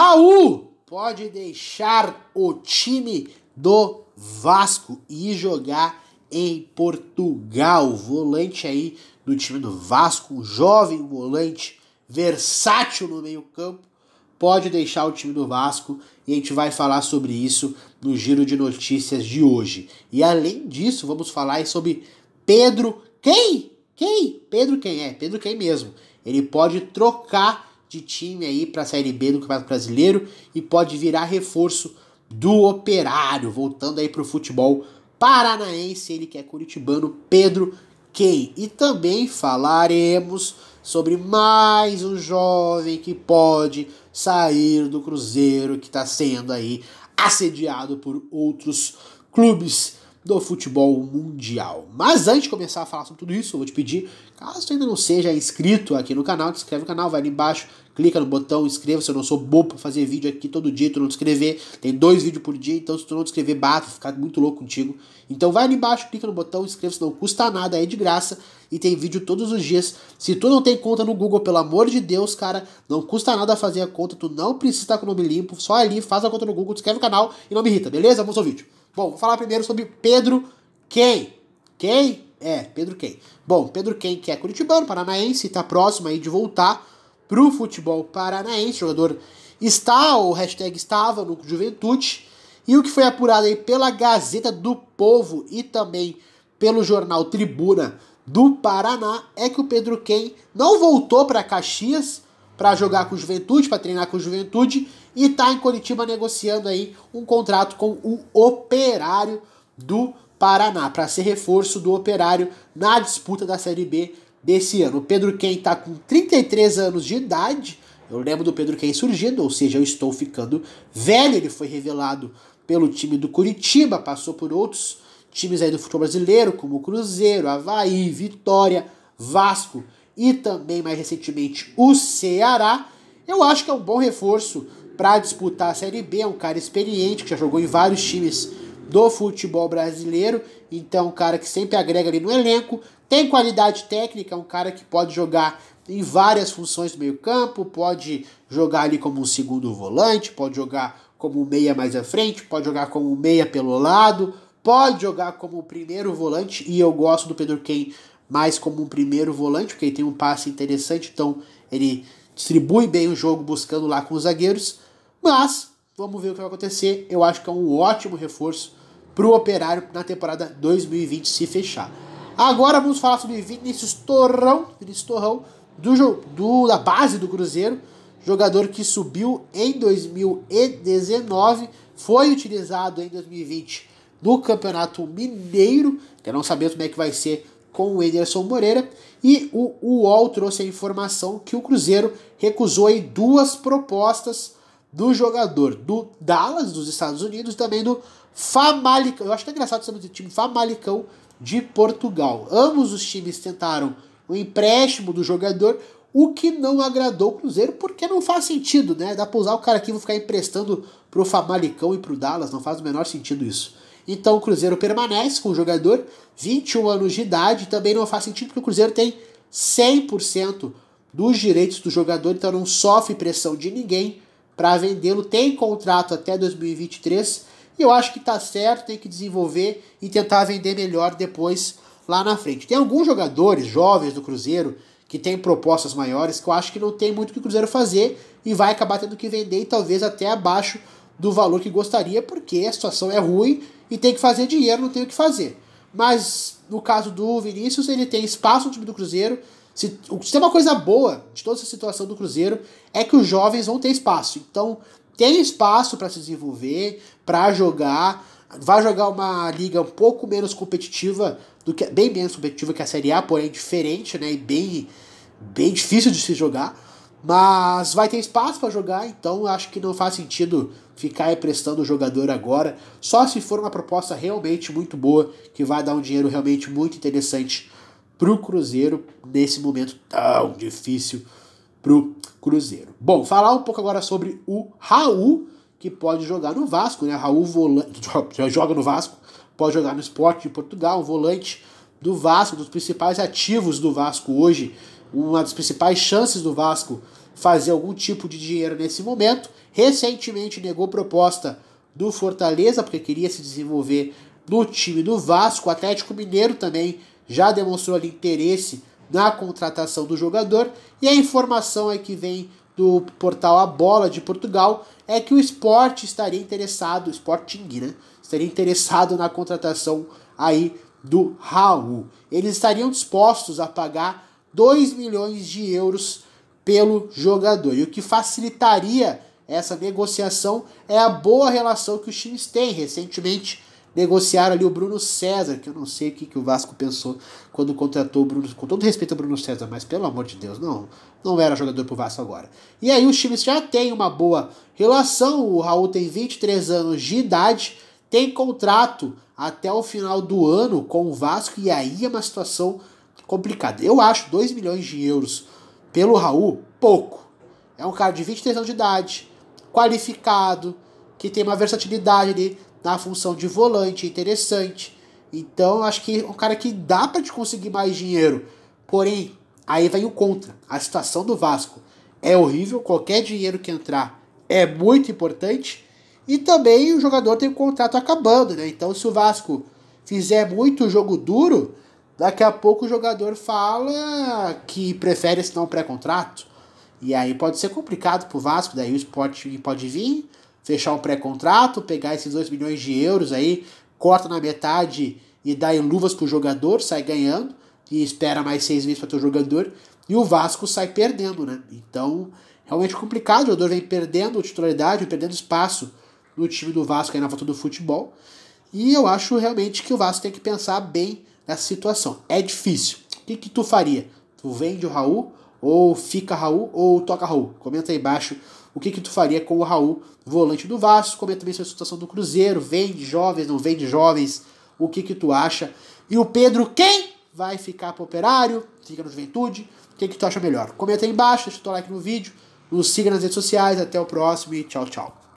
Raul pode deixar o time do Vasco e jogar em Portugal. Volante aí do time do Vasco, um jovem volante versátil no meio-campo, pode deixar o time do Vasco e a gente vai falar sobre isso no giro de notícias de hoje. E além disso, vamos falar sobre Pedro quem? Quem? Pedro quem é? Pedro quem mesmo? Ele pode trocar de time aí para a Série B do Campeonato Brasileiro e pode virar reforço do Operário, voltando aí para o futebol paranaense, ele que é curitibano, Pedro Key. E também falaremos sobre mais um jovem que pode sair do Cruzeiro, que está sendo aí assediado por outros clubes do futebol mundial. Mas antes de começar a falar sobre tudo isso, eu vou te pedir, caso tu ainda não seja inscrito aqui no canal, te inscreve no canal, vai ali embaixo, clica no botão inscreva-se, eu não sou bobo pra fazer vídeo aqui todo dia, tu não te inscrever, tem dois vídeos por dia, então se tu não te inscrever, bato, ficar muito louco contigo. Então vai ali embaixo, clica no botão inscreva-se, não custa nada, é de graça e tem vídeo todos os dias. Se tu não tem conta no Google, pelo amor de Deus, cara, não custa nada fazer a conta, tu não precisa estar com o nome limpo, só ali faz a conta no Google, te inscreve no canal e não me irrita, beleza? Vamos ao vídeo. Bom, vou falar primeiro sobre Pedro quem quem É, Pedro quem Bom, Pedro quem que é curitibano, paranaense, está próximo aí de voltar para o futebol paranaense. O jogador está, ou hashtag estava, no Juventude. E o que foi apurado aí pela Gazeta do Povo e também pelo jornal Tribuna do Paraná é que o Pedro quem não voltou para Caxias para jogar com o Juventude, para treinar com o Juventude, e está em Curitiba negociando aí um contrato com o Operário do Paraná para ser reforço do Operário na disputa da Série B desse ano. O Pedro Ken está com 33 anos de idade. Eu lembro do Pedro Ken surgindo, ou seja, eu estou ficando velho. Ele foi revelado pelo time do Curitiba, passou por outros times aí do futebol brasileiro, como Cruzeiro, Havaí, Vitória, Vasco e também mais recentemente o Ceará. Eu acho que é um bom reforço para disputar a Série B. É um cara experiente que já jogou em vários times do futebol brasileiro, então é um cara que sempre agrega ali no elenco, tem qualidade técnica, é um cara que pode jogar em várias funções do meio-campo, pode jogar ali como um segundo volante, pode jogar como meia mais à frente, pode jogar como meia pelo lado, pode jogar como primeiro volante e eu gosto do Pedro Ken mais como um primeiro volante, porque ele tem um passe interessante, então ele distribui bem o jogo buscando lá com os zagueiros. Mas, vamos ver o que vai acontecer. Eu acho que é um ótimo reforço para o Operário na temporada 2020 se fechar. Agora vamos falar sobre Vinícius Torrão, Vinícius Torrão do, do, da base do Cruzeiro, jogador que subiu em 2019, foi utilizado em 2020 no Campeonato Mineiro, Quer não saber como é que vai ser com o Ederson Moreira, e o UOL trouxe a informação que o Cruzeiro recusou em duas propostas do jogador do Dallas, dos Estados Unidos, e também do Famalicão. Eu acho que é engraçado saber do time Famalicão de Portugal. Ambos os times tentaram o empréstimo do jogador, o que não agradou o Cruzeiro, porque não faz sentido, né? Dá pra usar o cara aqui e ficar emprestando pro Famalicão e pro Dallas, não faz o menor sentido isso. Então o Cruzeiro permanece com o jogador, 21 anos de idade, também não faz sentido porque o Cruzeiro tem 100% dos direitos do jogador, então não sofre pressão de ninguém para vendê-lo, tem contrato até 2023 e eu acho que tá certo, tem que desenvolver e tentar vender melhor depois lá na frente. Tem alguns jogadores jovens do Cruzeiro que têm propostas maiores que eu acho que não tem muito que o Cruzeiro fazer e vai acabar tendo que vender e talvez até abaixo do valor que gostaria, porque a situação é ruim e tem que fazer dinheiro, não tem o que fazer. Mas no caso do Vinícius, ele tem espaço no time do Cruzeiro, se, se tem uma coisa boa de toda essa situação do Cruzeiro é que os jovens vão ter espaço. Então, tem espaço para se desenvolver, para jogar. Vai jogar uma liga um pouco menos competitiva, do que bem menos competitiva que a Série A, porém diferente, né? E bem, bem difícil de se jogar. Mas vai ter espaço para jogar, então acho que não faz sentido ficar emprestando o jogador agora, só se for uma proposta realmente muito boa, que vai dar um dinheiro realmente muito interessante para o Cruzeiro nesse momento tão difícil para o Cruzeiro. Bom, falar um pouco agora sobre o Raul, que pode jogar no Vasco, né? Raul volante, joga no Vasco, pode jogar no Sport de Portugal, um volante do Vasco, dos principais ativos do Vasco hoje, uma das principais chances do Vasco fazer algum tipo de dinheiro nesse momento. Recentemente negou proposta do Fortaleza, porque queria se desenvolver no time do Vasco, Atlético Mineiro também já demonstrou ali interesse na contratação do jogador. E a informação aí que vem do portal A Bola de Portugal é que o esporte estaria interessado, o Sporting, né? Estaria interessado na contratação aí do Raul. Eles estariam dispostos a pagar 2 milhões de euros pelo jogador. E o que facilitaria essa negociação é a boa relação que os times têm. Recentemente, negociaram ali o Bruno César, que eu não sei o que, que o Vasco pensou quando contratou o Bruno, com todo respeito ao Bruno César, mas pelo amor de Deus, não, não era jogador pro Vasco agora. E aí os times já têm uma boa relação, o Raul tem 23 anos de idade, tem contrato até o final do ano com o Vasco e aí é uma situação complicada. Eu acho 2 milhões de euros pelo Raul pouco. É um cara de 23 anos de idade, qualificado, que tem uma versatilidade ali, na função de volante, é interessante. Então, acho que é um cara que dá para te conseguir mais dinheiro. Porém, aí vem o contra. A situação do Vasco é horrível, qualquer dinheiro que entrar é muito importante. E também o jogador tem o contrato acabando, né? Então, se o Vasco fizer muito jogo duro, daqui a pouco o jogador fala que prefere assinar um pré-contrato. E aí pode ser complicado pro Vasco, daí o esporte pode vir fechar um pré-contrato, pegar esses 2 milhões de euros aí, corta na metade e dá em luvas pro jogador, sai ganhando, e espera mais seis meses para ter o jogador, e o Vasco sai perdendo, né? Então, realmente complicado, o jogador vem perdendo titularidade, vem perdendo espaço no time do Vasco aí na volta do futebol, e eu acho realmente que o Vasco tem que pensar bem nessa situação. É difícil. O que, que tu faria? Tu vende o Raul? Ou fica Raul? Ou toca Raul? Comenta aí embaixo o que, que tu faria com o Raul, volante do Vasco? Comenta é também sobre a situação do Cruzeiro. Vende jovens, não vende jovens? O que, que tu acha? E o Pedro, quem? Vai ficar pro Operário? Fica no Juventude? O que, que tu acha melhor? Comenta aí embaixo, deixa o teu like no vídeo, nos siga nas redes sociais. Até o próximo e tchau, tchau.